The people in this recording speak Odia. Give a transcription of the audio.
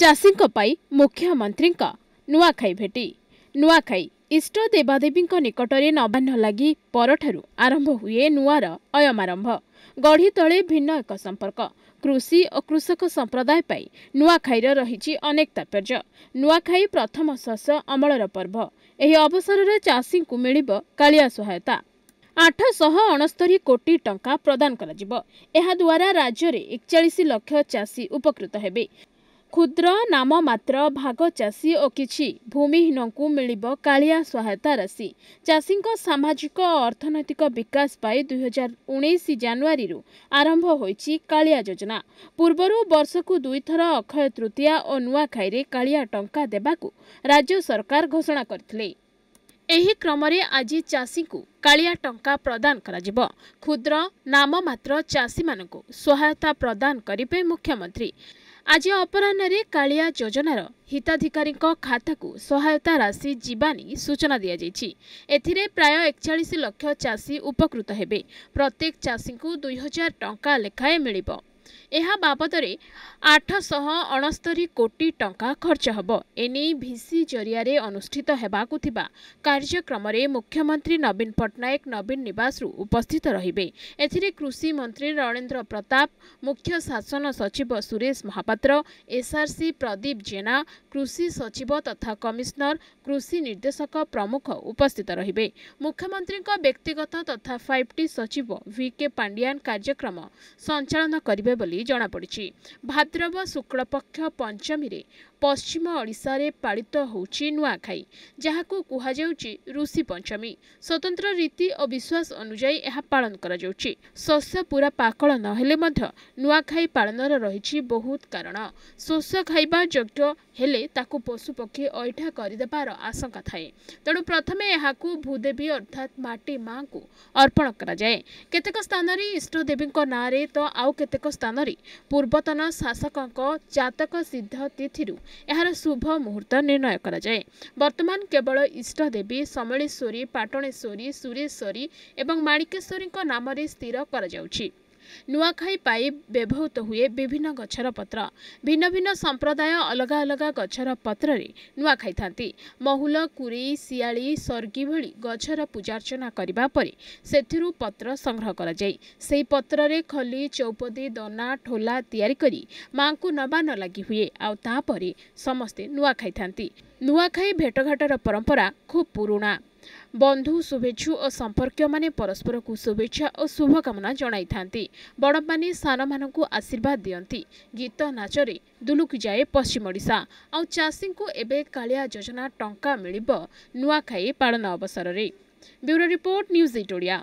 ଚାଷୀଙ୍କ ପାଇଁ ମୁଖ୍ୟମନ୍ତ୍ରୀଙ୍କ ନୂଆଖାଇ ଭେଟି ନୂଆଖାଇ ଇଷ୍ଟ ଦେବାଦେବୀଙ୍କ ନିକଟରେ ନବାହ୍ନ ଲାଗି ପରଠାରୁ ଆରମ୍ଭ ହୁଏ ନୂଆର ଅୟମାରମ୍ଭ ଗଢ଼ି ତଳେ ଭିନ୍ନ ଏକ ସମ୍ପର୍କ କୃଷି ଓ କୃଷକ ସମ୍ପ୍ରଦାୟ ପାଇଁ ନୂଆଖାଇର ରହିଛି ଅନେକ ତାତ୍ପର୍ଯ୍ୟ ନୂଆଖାଇ ପ୍ରଥମ ଶସ୍ୟ ଅମଳର ପର୍ବ ଏହି ଅବସରରେ ଚାଷୀଙ୍କୁ ମିଳିବ କାଳିଆ ସହାୟତା ଆଠଶହ ଅଣସ୍ତରି କୋଟି ଟଙ୍କା ପ୍ରଦାନ କରାଯିବ ଏହାଦ୍ୱାରା ରାଜ୍ୟରେ ଏକଚାଳିଶ ଲକ୍ଷ ଚାଷୀ ଉପକୃତ ହେବେ କ୍ଷୁଦ୍ର ନାମମାତ୍ର ଭାଗ ଚାଷୀ ଓ କିଛି ଭୂମିହୀନଙ୍କୁ ମିଳିବ କାଳିଆ ସହାୟତା ରାଶି ଚାଷୀଙ୍କ ସାମାଜିକ ଓ ଅର୍ଥନୈତିକ ବିକାଶ ପାଇଁ ଦୁଇହଜାର ଉଣେଇଶ ଜାନୁଆରୀରୁ ଆରମ୍ଭ ହୋଇଛି କାଳିଆ ଯୋଜନା ପୂର୍ବରୁ ବର୍ଷକୁ ଦୁଇଥର ଅକ୍ଷୟ ତୃତୀୟା ଓ ନୂଆଖାଇରେ କାଳିଆ ଟଙ୍କା ଦେବାକୁ ରାଜ୍ୟ ସରକାର ଘୋଷଣା କରିଥିଲେ ଏହି କ୍ରମରେ ଆଜି ଚାଷୀଙ୍କୁ କାଳିଆ ଟଙ୍କା ପ୍ରଦାନ କରାଯିବ କ୍ଷୁଦ୍ର ନାମମାତ୍ର ଚାଷୀମାନଙ୍କୁ ସହାୟତା ପ୍ରଦାନ କରିବେ ମୁଖ୍ୟମନ୍ତ୍ରୀ ଆଜି ଅପରାହ୍ନରେ କାଳିଆ ଯୋଜନାର ହିତାଧିକାରୀଙ୍କ ଖାତାକୁ ସହାୟତା ରାଶି ଯିବାନୀ ସୂଚନା ଦିଆଯାଇଛି ଏଥିରେ ପ୍ରାୟ ଏକଚାଳିଶ ଲକ୍ଷ ଚାଷୀ ଉପକୃତ ହେବେ ପ୍ରତ୍ୟେକ ଚାଷୀଙ୍କୁ ଦୁଇହଜାର ଟଙ୍କା ଲେଖାଏଁ ମିଳିବ ଏହା ବାବଦରେ ଆଠଶହ ଅଣସ୍ତରି କୋଟି ଟଙ୍କା ଖର୍ଚ୍ଚ ହେବ ଏନେଇ ଭିସି ଜରିଆରେ ଅନୁଷ୍ଠିତ ହେବାକୁ ଥିବା କାର୍ଯ୍ୟକ୍ରମରେ ମୁଖ୍ୟମନ୍ତ୍ରୀ ନବୀନ ପଟ୍ଟନାୟକ ନବୀନ ନିବାସରୁ ଉପସ୍ଥିତ ରହିବେ ଏଥିରେ କୃଷି ମନ୍ତ୍ରୀ ରଣେନ୍ଦ୍ର ପ୍ରତାପ ମୁଖ୍ୟ ଶାସନ ସଚିବ ସୁରେଶ ମହାପାତ୍ର ଏସ୍ଆର୍ସି ପ୍ରଦୀପ ଜେନା କୃଷି ସଚିବ ତଥା କମିଶନର କୃଷି ନିର୍ଦ୍ଦେଶକ ପ୍ରମୁଖ ଉପସ୍ଥିତ ରହିବେ ମୁଖ୍ୟମନ୍ତ୍ରୀଙ୍କ ବ୍ୟକ୍ତିଗତ ତଥା ଫାଇଭ୍ ଟି ସଚିବ ଭିକେ ପାଣ୍ଡିଆନ୍ କାର୍ଯ୍ୟକ୍ରମ ସଞ୍ଚାଳନ କରିବେ ବୋଲି ଜଣାପଡ଼ିଛି ଭାଦ୍ରବ ଶୁକ୍ଳପକ୍ଷ ପଞ୍ଚମୀରେ ପଶ୍ଚିମ ଓଡ଼ିଶାରେ ପାଳିତ ହେଉଛି ନୂଆଖାଇ ଯାହାକୁ କୁହାଯାଉଛି ଋଷି ପଞ୍ଚମୀ ସ୍ୱତନ୍ତ୍ର ରୀତି ଓ ବିଶ୍ୱାସ ଅନୁଯାୟୀ ଏହା ପାଳନ କରାଯାଉଛି ଶସ୍ୟ ପୂରା ପାକଳ ନହେଲେ ମଧ୍ୟ ନୂଆଖାଇ ପାଳନର ରହିଛି ବହୁତ କାରଣ ଶସ୍ୟ ଖାଇବା ଯୋଗ୍ୟ ହେଲେ ତାକୁ ପଶୁପକ୍ଷୀ ଅଇଠା କରିଦେବାର ଆଶଙ୍କା ଥାଏ ତେଣୁ ପ୍ରଥମେ ଏହାକୁ ଭୂଦେବୀ ଅର୍ଥାତ୍ ମାଟି ମାଙ୍କୁ ଅର୍ପଣ କରାଯାଏ କେତେକ ସ୍ଥାନରେ ଇଷ୍ଟଦେବୀଙ୍କ ନାଁରେ ତ ଆଉ କେତେକ ସ୍ଥାନ ସ୍ଥାନରେ ପୂର୍ବତନ ଶାସକଙ୍କ ଜାତକ ସିଦ୍ଧ ତିଥିରୁ ଏହାର ଶୁଭ ମୁହୂର୍ତ୍ତ ନିର୍ଣ୍ଣୟ କରାଯାଏ ବର୍ତ୍ତମାନ କେବଳ ଇଷ୍ଟଦେବୀ ସମଳେଶ୍ୱରୀ ପାଟଣେଶ୍ୱରୀ ସୁରେଶ୍ୱରୀ ଏବଂ ମାଣିକେଶ୍ୱରୀଙ୍କ ନାମରେ ସ୍ଥିର କରାଯାଉଛି ନୂଆଖାଇ ପାଇଁ ବ୍ୟବହୃତ ହୁଏ ବିଭିନ୍ନ ଗଛର ପତ୍ର ଭିନ୍ନ ଭିନ୍ନ ସମ୍ପ୍ରଦାୟ ଅଲଗା ଅଲଗା ଗଛର ପତ୍ରରେ ନୂଆଖାଇଥାନ୍ତି ମହୁଲ କୁରି ଶିଆଳି ସର୍ଗି ଭଳି ଗଛର ପୂଜାର୍ଚ୍ଚନା କରିବା ପରେ ସେଥିରୁ ପତ୍ର ସଂଗ୍ରହ କରାଯାଏ ସେହି ପତ୍ରରେ ଖଲି ଚୌପଦୀ ଦନା ଠୋଲା ତିଆରି କରି ମାଙ୍କୁ ନବାନ ଲାଗି ହୁଏ ଆଉ ତାପରେ ସମସ୍ତେ ନୂଆ ଖାଇଥାନ୍ତି ନୂଆଖାଇ ଭେଟଘାଟର ପରମ୍ପରା ଖୁବ୍ ପୁରୁଣା ବନ୍ଧୁ ଶୁଭେଚ୍ଛୁ ଓ ସମ୍ପର୍କୀୟମାନେ ପରସ୍ପରକୁ ଶୁଭେଚ୍ଛା ଓ ଶୁଭକାମନା ଜଣାଇଥାନ୍ତି ବଡ଼ମାନେ ସାନମାନଙ୍କୁ ଆଶୀର୍ବାଦ ଦିଅନ୍ତି ଗୀତ ନାଚରେ ଦୁଲୁକି ଯାଏ ପଶ୍ଚିମ ଓଡ଼ିଶା ଆଉ ଚାଷୀଙ୍କୁ ଏବେ କାଳିଆ ଯୋଜନା ଟଙ୍କା ମିଳିବ ନୂଆଖାଇ ପାଳନ ଅବସରରେ bureau report news it Odia